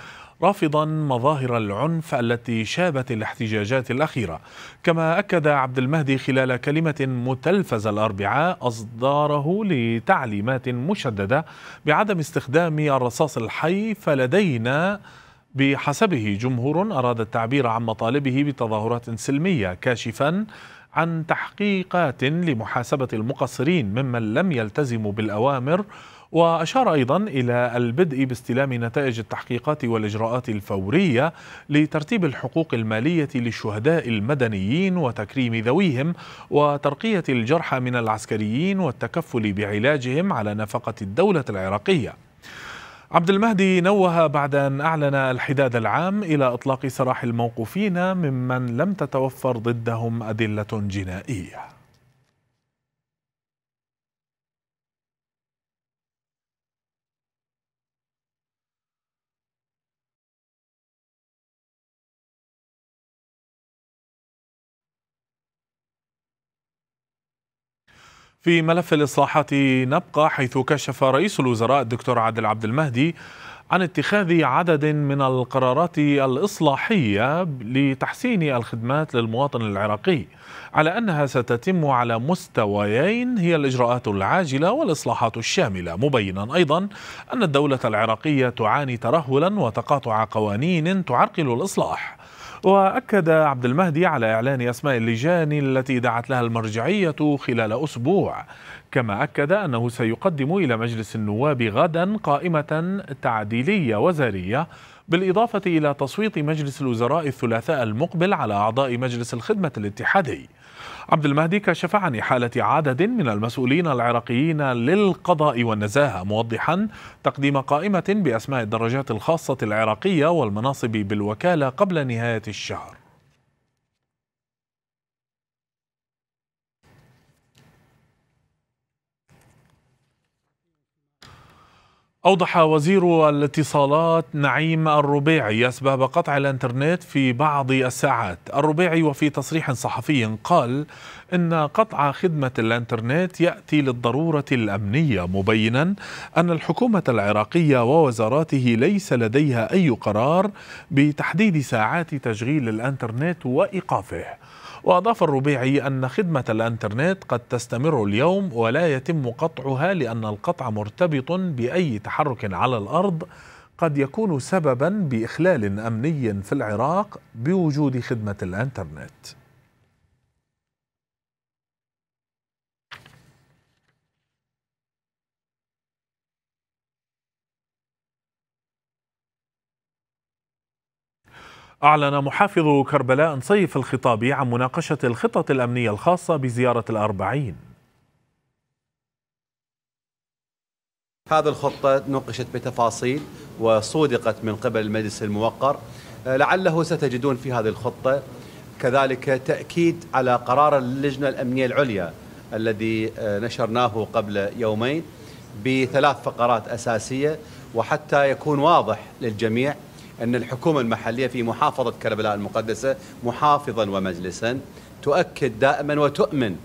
رافضا مظاهر العنف التي شابت الاحتجاجات الأخيرة كما أكد عبد المهدي خلال كلمة متلفزة الأربعاء أصداره لتعليمات مشددة بعدم استخدام الرصاص الحي فلدينا بحسبه جمهور أراد التعبير عن مطالبه بتظاهرات سلمية كاشفا عن تحقيقات لمحاسبة المقصرين ممن لم يلتزموا بالأوامر وأشار أيضا إلى البدء باستلام نتائج التحقيقات والإجراءات الفورية لترتيب الحقوق المالية للشهداء المدنيين وتكريم ذويهم وترقية الجرحى من العسكريين والتكفل بعلاجهم على نفقة الدولة العراقية عبد المهدي نوه بعد أن أعلن الحداد العام إلى إطلاق سراح الموقوفين ممن لم تتوفر ضدهم أدلة جنائية في ملف الإصلاحات نبقى حيث كشف رئيس الوزراء الدكتور عادل عبد المهدي عن اتخاذ عدد من القرارات الإصلاحية لتحسين الخدمات للمواطن العراقي على أنها ستتم على مستويين هي الإجراءات العاجلة والإصلاحات الشاملة مبينا أيضا أن الدولة العراقية تعاني ترهلا وتقاطع قوانين تعرقل الإصلاح وأكد عبد المهدي على إعلان أسماء اللجان التي دعت لها المرجعية خلال أسبوع كما أكد أنه سيقدم إلى مجلس النواب غدا قائمة تعديلية وزارية بالإضافة إلى تصويت مجلس الوزراء الثلاثاء المقبل على أعضاء مجلس الخدمة الاتحادي عبد المهدي كشف عن إحالة عدد من المسؤولين العراقيين للقضاء والنزاهة موضحا تقديم قائمة بأسماء الدرجات الخاصة العراقية والمناصب بالوكالة قبل نهاية الشهر أوضح وزير الاتصالات نعيم الربيعي أسباب قطع الإنترنت في بعض الساعات الربيعي وفي تصريح صحفي قال إن قطع خدمة الإنترنت يأتي للضرورة الأمنية مبينا أن الحكومة العراقية ووزاراته ليس لديها أي قرار بتحديد ساعات تشغيل الإنترنت وإيقافه وأضاف الربيعي أن خدمة الأنترنت قد تستمر اليوم ولا يتم قطعها لأن القطع مرتبط بأي تحرك على الأرض قد يكون سببا بإخلال أمني في العراق بوجود خدمة الأنترنت أعلن محافظ كربلاء صيف الخطابي عن مناقشة الخطط الأمنية الخاصة بزيارة الأربعين هذه الخطة نوقشت بتفاصيل وصودقت من قبل المجلس الموقر آه، لعله ستجدون في هذه الخطة كذلك تأكيد على قرار اللجنة الأمنية العليا الذي آه، نشرناه قبل يومين بثلاث فقرات أساسية وحتى يكون واضح للجميع أن الحكومة المحلية في محافظة كربلاء المقدسة محافظا ومجلسا تؤكد دائما وتؤمن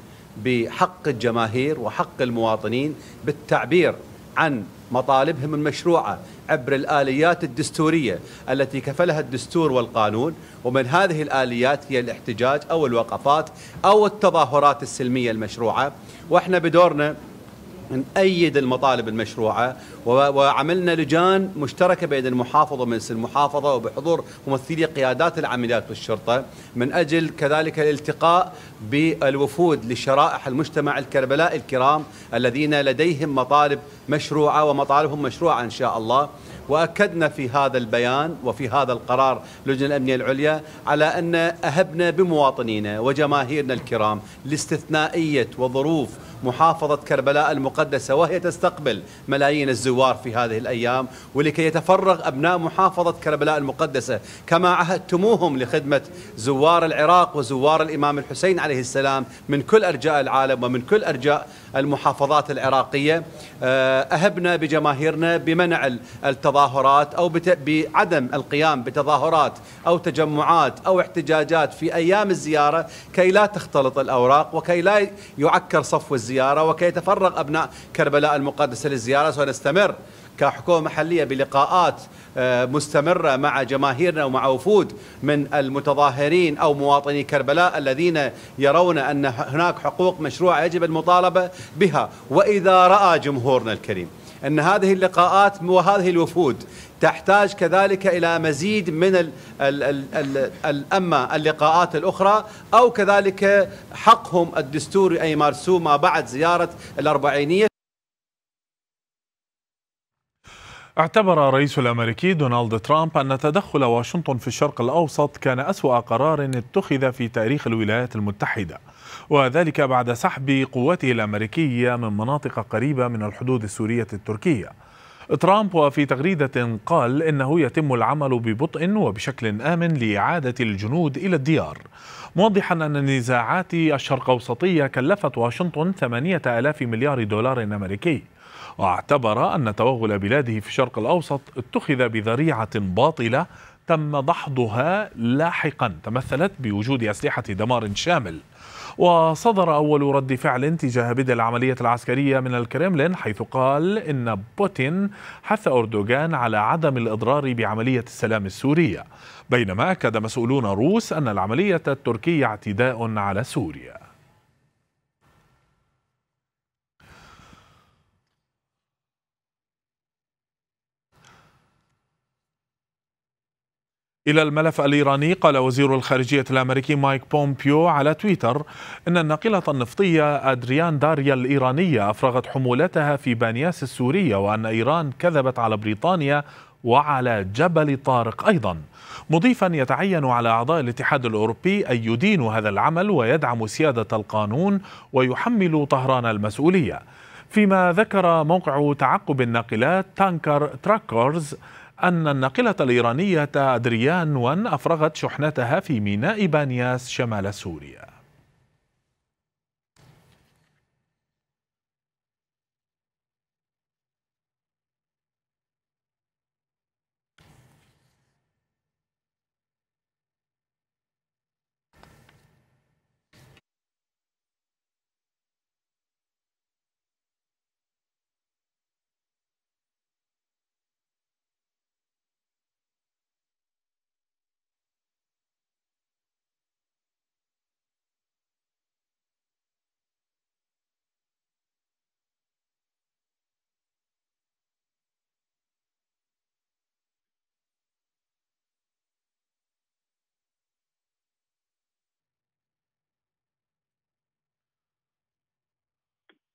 بحق الجماهير وحق المواطنين بالتعبير عن مطالبهم المشروعة عبر الآليات الدستورية التي كفلها الدستور والقانون ومن هذه الآليات هي الاحتجاج أو الوقفات أو التظاهرات السلمية المشروعة وإحنا بدورنا نأيد المطالب المشروعة وعملنا لجان مشتركة بين المحافظة ومجلس المحافظة وبحضور ممثلي قيادات العمليات والشرطة من أجل كذلك الالتقاء بالوفود لشرائح المجتمع الكربلاء الكرام الذين لديهم مطالب مشروعة ومطالبهم مشروعة إن شاء الله واكدنا في هذا البيان وفي هذا القرار لجنه الامنيه العليا على ان اهبنا بمواطنينا وجماهيرنا الكرام لاستثنائيه وظروف محافظة كربلاء المقدسة وهي تستقبل ملايين الزوار في هذه الأيام ولكي يتفرغ أبناء محافظة كربلاء المقدسة كما عهدتموهم لخدمة زوار العراق وزوار الإمام الحسين عليه السلام من كل أرجاء العالم ومن كل أرجاء المحافظات العراقية آه، أهبنا بجماهيرنا بمنع التظاهرات أو بعدم القيام بتظاهرات أو تجمعات أو احتجاجات في أيام الزيارة كي لا تختلط الأوراق وكي لا يعكر صفو الزيارة الزيارة وكي يتفرغ أبناء كربلاء المقدسة للزيارة سنستمر كحكومة محلية بلقاءات آه، مستمرة مع جماهيرنا ومع وفود من المتظاهرين أو مواطني كربلاء الذين يرون أن هناك حقوق مشروعة يجب المطالبة بها وإذا رأى جمهورنا الكريم أن هذه اللقاءات وهذه الوفود تحتاج كذلك الى مزيد من ال ال ال الـ الـ اما اللقاءات الاخرى او كذلك حقهم الدستوري ان يمارسوه ما بعد زياره الاربعينيه اعتبر الرئيس الامريكي دونالد ترامب ان تدخل واشنطن في الشرق الاوسط كان اسوا قرار اتخذ في تاريخ الولايات المتحده وذلك بعد سحب قواته الامريكيه من مناطق قريبه من الحدود السوريه التركيه ترامب وفي تغريدة قال إنه يتم العمل ببطء وبشكل آمن لإعادة الجنود إلى الديار موضحا أن النزاعات الشرق أوسطية كلفت واشنطن 8000 مليار دولار أمريكي واعتبر أن توغل بلاده في الشرق الأوسط اتخذ بذريعة باطلة تم دحضها لاحقا تمثلت بوجود أسلحة دمار شامل وصدر أول رد فعل تجاه بدء العملية العسكرية من الكرملين حيث قال إن بوتين حث أردوغان على عدم الإضرار بعملية السلام السورية بينما أكد مسؤولون روس أن العملية التركية اعتداء على سوريا إلى الملف الإيراني قال وزير الخارجية الأمريكي مايك بومبيو على تويتر إن الناقلة النفطية أدريان داريا الإيرانية أفرغت حمولتها في بانياس السورية وأن إيران كذبت على بريطانيا وعلى جبل طارق أيضا مضيفا يتعين على أعضاء الاتحاد الأوروبي أن يدينوا هذا العمل ويدعموا سيادة القانون ويحملوا طهران المسؤولية فيما ذكر موقع تعقب الناقلات تانكر تراكرز أن الناقلة الإيرانية أدريان 1 أفرغت شحنتها في ميناء بانياس شمال سوريا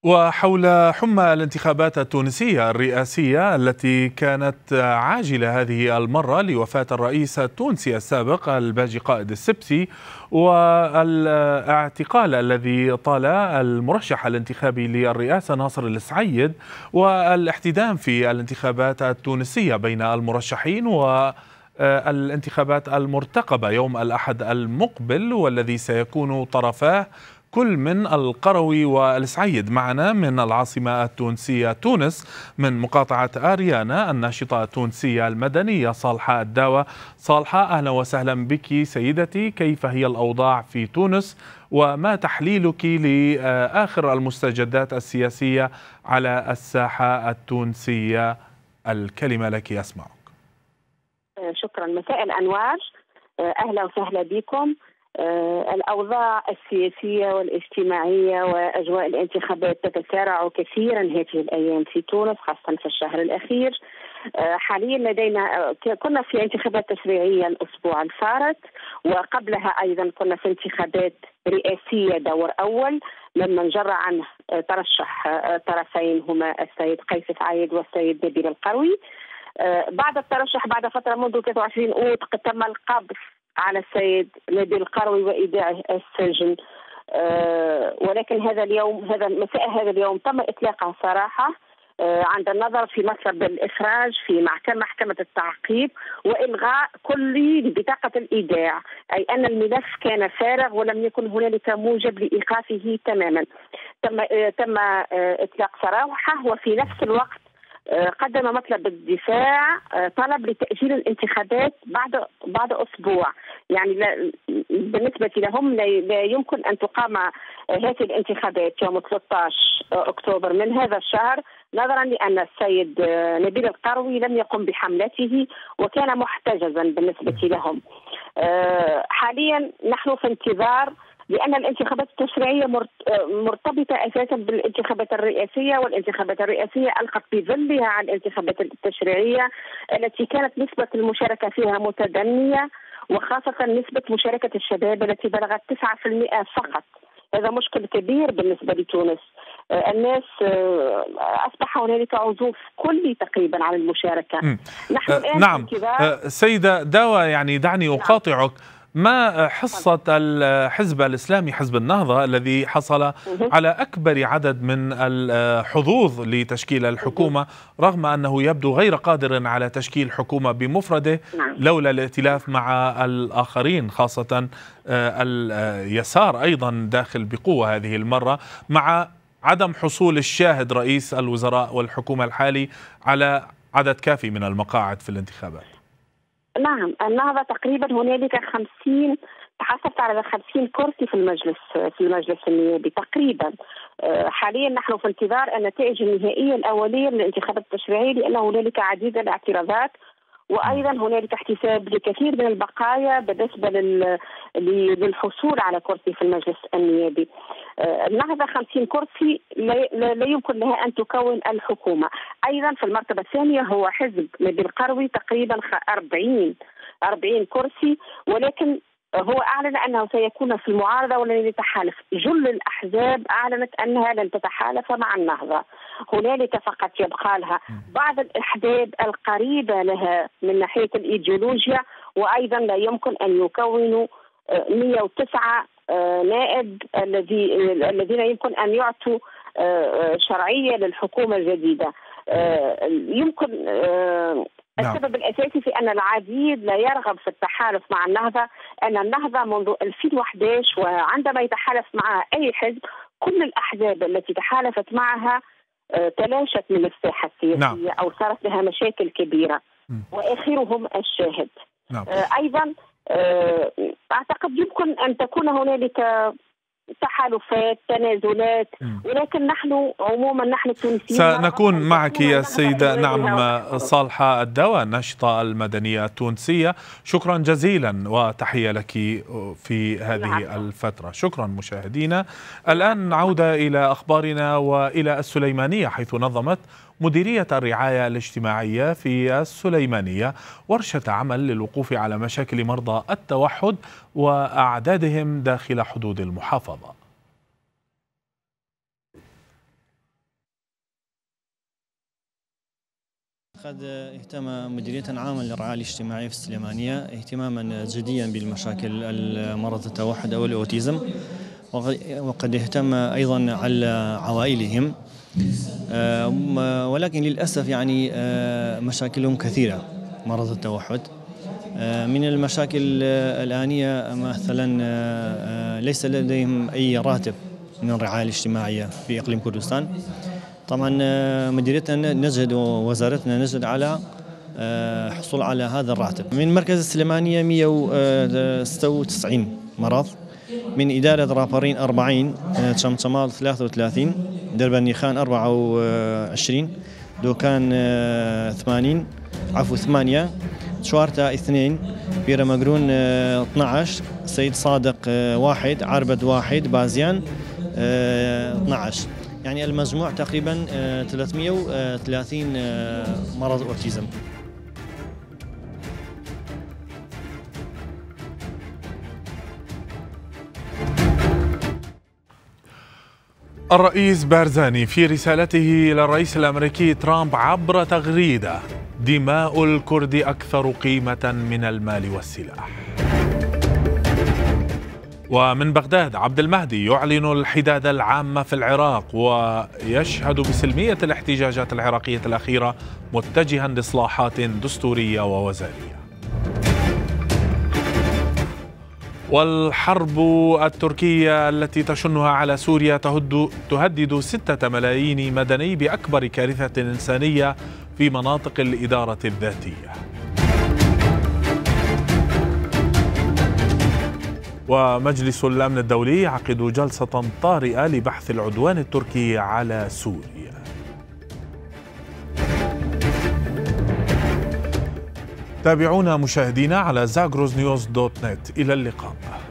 وحول حمى الانتخابات التونسية الرئاسية التي كانت عاجلة هذه المرة لوفاة الرئيس التونسي السابق الباجي قائد السبسي والاعتقال الذي طال المرشح الانتخابي للرئاسة ناصر السعيد والاحتدام في الانتخابات التونسية بين المرشحين و آه، الانتخابات المرتقبة يوم الأحد المقبل والذي سيكون طرفاه كل من القروي والسعيد معنا من العاصمة التونسية تونس من مقاطعة أريانا الناشطة التونسية المدنية صالحة الداوة صالحة أهلا وسهلا بك سيدتي كيف هي الأوضاع في تونس وما تحليلك لآخر المستجدات السياسية على الساحة التونسية الكلمة لك أسمعك شكرا مساء الأنوار أهلا وسهلا بكم آه، الأوضاع السياسية والاجتماعية وأجواء الانتخابات تتسارع كثيرا هذه الأيام في تونس خاصة في الشهر الأخير آه، حاليا لدينا آه، كنا في انتخابات تشريعية الأسبوع الفارط وقبلها أيضا كنا في انتخابات رئاسية دور أول لما انجر عنه ترشح طرفين هما السيد قيس سعيد والسيد نبيل القروي بعد الترشح بعد فترة منذ 23 أوت تم القبض على السيد نبيل القروي وإيداعه السجن آه، ولكن هذا اليوم هذا مساء هذا اليوم تم إطلاقه صراحة آه، عند النظر في مطلب الإخراج في محكمة محكمة التعقيب وإلغاء كل بطاقة الإيداع أي أن الملف كان فارغ ولم يكن هنالك موجب لإيقافه تماما تم آه، تم إطلاق سراحه وفي نفس الوقت آه، قدم مطلب الدفاع آه، طلب لتأجيل الانتخابات بعد بعد أسبوع يعني بالنسبة لهم لا يمكن أن تقام آه، هذه الانتخابات يوم 13 أكتوبر من هذا الشهر نظرا لأن السيد نبيل القروي لم يقم بحملته وكان محتجزا بالنسبة لهم حاليا نحن في انتظار لأن الانتخابات التشريعية مرتبطة أساسا بالانتخابات الرئاسية والانتخابات الرئاسية ألقت بظلها عن الانتخابات التشريعية التي كانت نسبة المشاركة فيها متدنية وخاصة نسبة مشاركة الشباب التي بلغت 9% فقط هذا مشكل كبير بالنسبة لتونس آه، الناس آه، اصبح هنالك عزوف كلي تقريبا عن المشاركه نحن آه، الان نعم سيده دوا يعني دعني نعم. اقاطعك نعم. ما حصة الحزب الإسلامي حزب النهضة الذي حصل على أكبر عدد من الحظوظ لتشكيل الحكومة رغم أنه يبدو غير قادر على تشكيل حكومة بمفرده نعم. لولا الائتلاف مع الآخرين خاصة آه، اليسار أيضا داخل بقوة هذه المرة مع عدم حصول الشاهد رئيس الوزراء والحكومة الحالي على عدد كافي من المقاعد في الانتخابات نعم النهضة تقريبا هنالك خمسين تحصلت على 50 كرسي في المجلس في المجلس النيابي تقريبا آه، حاليا نحن في انتظار النتائج النهائية الأولية من الانتخابات التشريعية لأن هنالك عديد الاعتراضات وايضا هنالك احتساب لكثير من البقايا بالنسبه للحصول على كرسي في المجلس النيابي آه، النهضه 50 كرسي لا يمكن لها ان تكون الحكومه ايضا في المرتبه الثانيه هو حزب نبيل القروي تقريبا 40 40 كرسي ولكن هو أعلن أنه سيكون في المعارضة ولن يتحالف جل الأحزاب أعلنت أنها لن تتحالف مع النهضة هنالك فقط يبقى لها بعض الأحزاب القريبة لها من ناحية الإيديولوجيا وأيضا لا يمكن أن يكونوا 109 آه، آه، نائب الذي الذين يمكن أن يعطوا آه، شرعية للحكومة الجديدة يمكن نعم. السبب الاساسي في ان العديد لا يرغب في التحالف مع النهضه ان النهضه منذ 2011 وعندما يتحالف مع اي حزب كل الاحزاب التي تحالفت معها آه، تلاشت من الساحه السياسيه نعم. او صارت لها مشاكل كبيره واخرهم الشاهد نعم. آه، ايضا آه، اعتقد يمكن ان تكون هنالك تحالفات تنازلات ولكن نحن عموما نحن التونسيين سنكون معك يا سيدة نعم صالحة الدواء النشطة المدنية التونسية شكرا جزيلا وتحية لك في هذه الفترة شكرا مشاهدينا الآن نعود إلى أخبارنا وإلى السليمانية حيث نظمت مديرية الرعاية الاجتماعية في السليمانية ورشة عمل للوقوف على مشاكل مرضى التوحد وأعدادهم داخل حدود المحافظة قد اهتم مديرية عامة للرعاية الاجتماعية في السليمانية اهتماما جديا بالمشاكل مرض التوحد أو الأوتيزم وقد اهتم أيضا على عوائلهم آه، ولكن للأسف يعني آه، مشاكلهم كثيرة مرض التوحد آه، من المشاكل الآنية مثلا ليس لديهم أي راتب من الرعاية الاجتماعية في إقليم كردستان طبعا مديريتنا نجد ووزارتنا نجد على حصول على هذا الراتب من مركز السليمانية 196 مرض من إدارة رابرين 40 شمال 33 درب نيخان 24 دوكان 80 عفوا 8 شوارتا 2 بيرا مقرون 12 آه، سيد صادق 1 آه، عربد 1 بازيان 12 آه، يعني المجموع تقريبا 330 مرض اوتيزم الرئيس بارزاني في رسالته إلى الرئيس الأمريكي ترامب عبر تغريدة دماء الكرد أكثر قيمة من المال والسلاح ومن بغداد عبد المهدي يعلن الحداد العامة في العراق ويشهد بسلمية الاحتجاجات العراقية الأخيرة متجها لإصلاحات دستورية ووزارية والحرب التركية التي تشنها على سوريا تهد تهدد ستة ملايين مدني بأكبر كارثة إنسانية في مناطق الإدارة الذاتية ومجلس الأمن الدولي يعقد جلسة طارئة لبحث العدوان التركي على سوريا تابعونا مشاهدينا على زاغروز نيوز دوت نت إلى اللقاء